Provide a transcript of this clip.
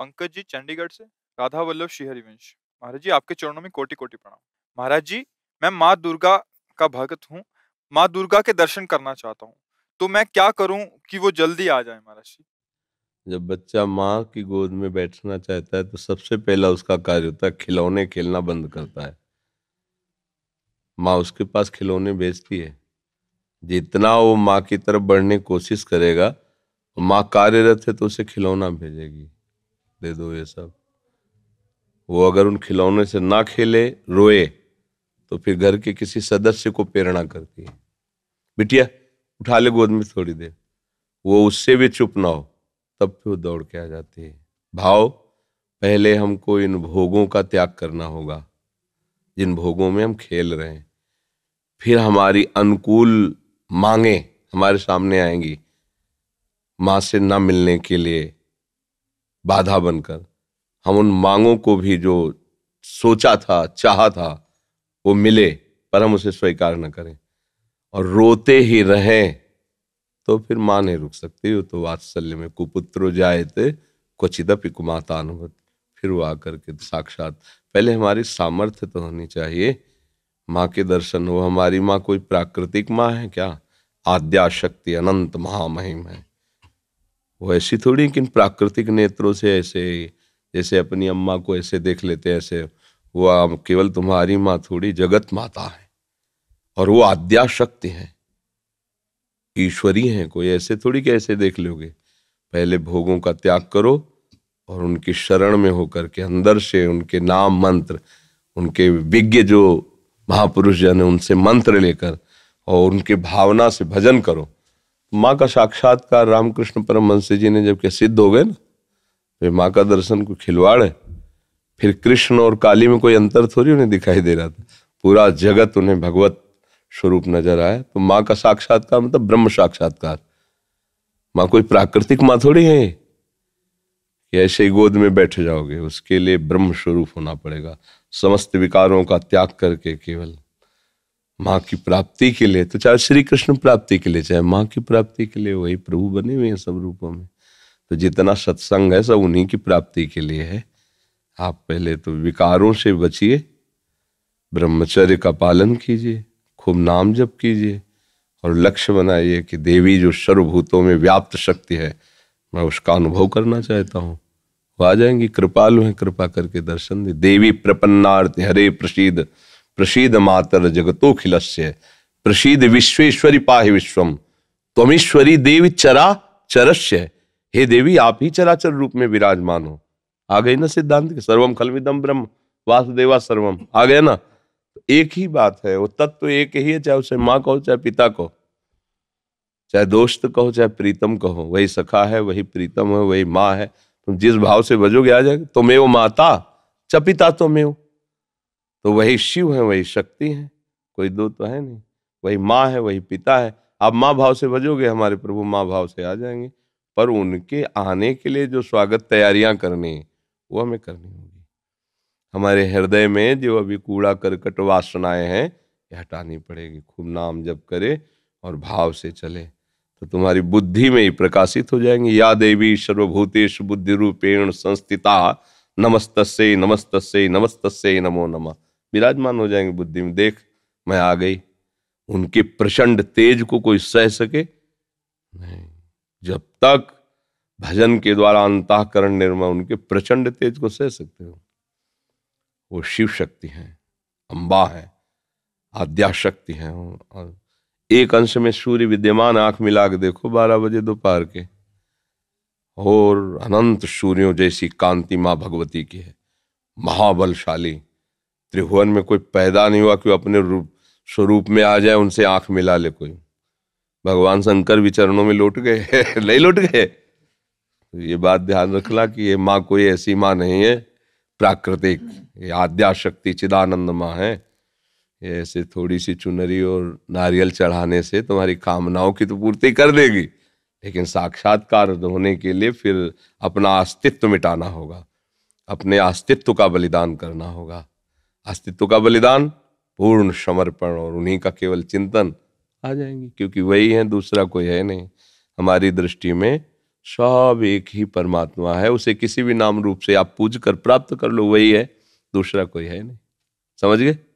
पंकज जी चंडीगढ़ से राधा वल्लभ श्री हरिवंश महाराज जी आपके चरणों में कोटि कोटि प्रणाम महाराज जी मैं माँ दुर्गा का भगत हूँ माँ दुर्गा के दर्शन करना चाहता हूँ तो मैं क्या करूँ कि वो जल्दी आ जाए महाराज जी जब बच्चा माँ की गोद में बैठना चाहता है तो सबसे पहला उसका कार्य होता है खिलौने खेलना बंद करता है माँ उसके पास खिलौने भेजती है जितना वो माँ की तरफ बढ़ने की कोशिश करेगा माँ कार्यरत है तो उसे खिलौना भेजेगी दे दो ये सब वो अगर उन खिलौने से ना खेले रोए तो फिर घर के किसी सदस्य को प्रेरणा करती है बिटिया उठा ले गोद में थोड़ी देर वो उससे भी चुप ना हो तब फिर वो दौड़ के आ जाती है भाव पहले हमको इन भोगों का त्याग करना होगा जिन भोगों में हम खेल रहे हैं फिर हमारी अनुकूल मांगे हमारे सामने आएंगी माँ से ना मिलने के लिए बाधा बनकर हम उन मांगों को भी जो सोचा था चाहा था वो मिले पर हम उसे स्वीकार न करें और रोते ही रहें तो फिर माँ नहीं रुक सकती वो तो वात्सल्य में कुपुत्र थे जायते क्वचिदपि कुमाता अनुभव फिर वो आकर के साक्षात पहले हमारी सामर्थ्य तो होनी चाहिए माँ के दर्शन हो हमारी माँ कोई प्राकृतिक माँ है क्या आद्याशक्ति अनंत महामहिम है वो ऐसी थोड़ी कि प्राकृतिक नेत्रों से ऐसे जैसे अपनी अम्मा को ऐसे देख लेते ऐसे वो आप केवल तुम्हारी माँ थोड़ी जगत माता है और वो आद्या शक्ति है ईश्वरी हैं कोई ऐसे थोड़ी कैसे देख लोगे पहले भोगों का त्याग करो और उनकी शरण में होकर के अंदर से उनके नाम मंत्र उनके विज्ञ जो महापुरुष जन है उनसे मंत्र लेकर और उनके भावना से भजन करो माँ का साक्षात्कार रामकृष्ण वंशी जी ने जबकि सिद्ध हो गए ना फिर तो माँ का दर्शन को खिलवाड़ है फिर कृष्ण और काली में कोई अंतर थोड़ी उन्हें दिखाई दे रहा था पूरा जगत उन्हें भगवत स्वरूप नजर आया तो माँ का साक्षात्कार मतलब ब्रह्म साक्षात्कार माँ कोई प्राकृतिक माँ थोड़ी है कि ऐसे ही गोद में बैठ जाओगे उसके लिए ब्रह्म स्वरूप होना पड़ेगा समस्त विकारों का त्याग करके केवल माँ की प्राप्ति के लिए तो चाहे श्री कृष्ण प्राप्ति के लिए चाहे माँ की प्राप्ति के लिए वही प्रभु बने हुए हैं सब रूपों में तो जितना सत्संग है सब उन्हीं की प्राप्ति के लिए है आप पहले तो विकारों से बचिए ब्रह्मचर्य का पालन कीजिए खूब नाम जप कीजिए और लक्ष्य बनाइए कि देवी जो सर्वभूतों में व्याप्त शक्ति है मैं उसका अनुभव करना चाहता हूँ वो आ जाएंगी कृपालु हैं कृपा करके दर्शन दे देवी प्रपन्नार्थ हरे प्रसिद्ध प्रसिद्ध मातर जगतो खिलस्य प्रसीद विश्वेश्वरी पाहि विश्वम त्वमीश्वरी देवी चरा चरस्य हे देवी आप ही चराचर रूप में विराजमान हो आ गई ना सिद्धांत के सर्वम खलविदम ब्रह्म वासुदेवा सर्वम आ गया ना तो एक ही बात है वो तत्व तो एक ही है चाहे उसे माँ कहो चाहे पिता कहो चाहे दोस्त कहो चाहे प्रीतम कहो वही सखा है वही प्रीतम है वही माँ है तुम जिस भाव से बजोगे आ जाएगा तुम्हें तो वो माता च पिता तुम्हें तो तो वही शिव है वही शक्ति है कोई दो तो है नहीं वही माँ है वही पिता है आप माँ भाव से बजोगे हमारे प्रभु माँ भाव से आ जाएंगे पर उनके आने के लिए जो स्वागत तैयारियां करनी है वो हमें करनी होगी हमारे हृदय में जो अभी कूड़ा करकट वासनाएं हैं ये हटानी पड़ेगी खूब नाम जप करे और भाव से चले तो तुम्हारी बुद्धि में ही प्रकाशित हो जाएंगे या देवी सर्वभूतेश बुद्धि रूपेण संस्थिता नमस्त नमस्त नमस्त नमो नमः विराजमान हो जाएंगे बुद्धि में देख मैं आ गई उनके प्रचंड तेज को कोई सह सके नहीं जब तक भजन के द्वारा अंतकरण निर्मा उनके प्रचंड तेज को सह सकते हो वो शिव शक्ति है अम्बा है आद्या शक्ति है और एक अंश में सूर्य विद्यमान आंख मिला के देखो बारह बजे दोपहर के और अनंत सूर्यों जैसी कांति माँ भगवती की है महाबलशाली त्रिभुवन में कोई पैदा नहीं हुआ कि अपने रूप स्वरूप में आ जाए उनसे आंख मिला ले कोई भगवान शंकर भी चरणों में लौट गए नहीं लौट गए तो ये बात ध्यान रखना कि ये माँ कोई ऐसी माँ नहीं है प्राकृतिक ये आद्याशक्ति चिदानंद माँ है ये ऐसे थोड़ी सी चुनरी और नारियल चढ़ाने से तुम्हारी कामनाओं की तो पूर्ति कर देगी लेकिन साक्षात्कार होने के लिए फिर अपना अस्तित्व मिटाना होगा अपने अस्तित्व का बलिदान करना होगा अस्तित्व का बलिदान पूर्ण समर्पण और उन्हीं का केवल चिंतन आ जाएंगे क्योंकि वही है दूसरा कोई है नहीं हमारी दृष्टि में सब एक ही परमात्मा है उसे किसी भी नाम रूप से आप पूज कर प्राप्त कर लो वही है दूसरा कोई है नहीं समझ गए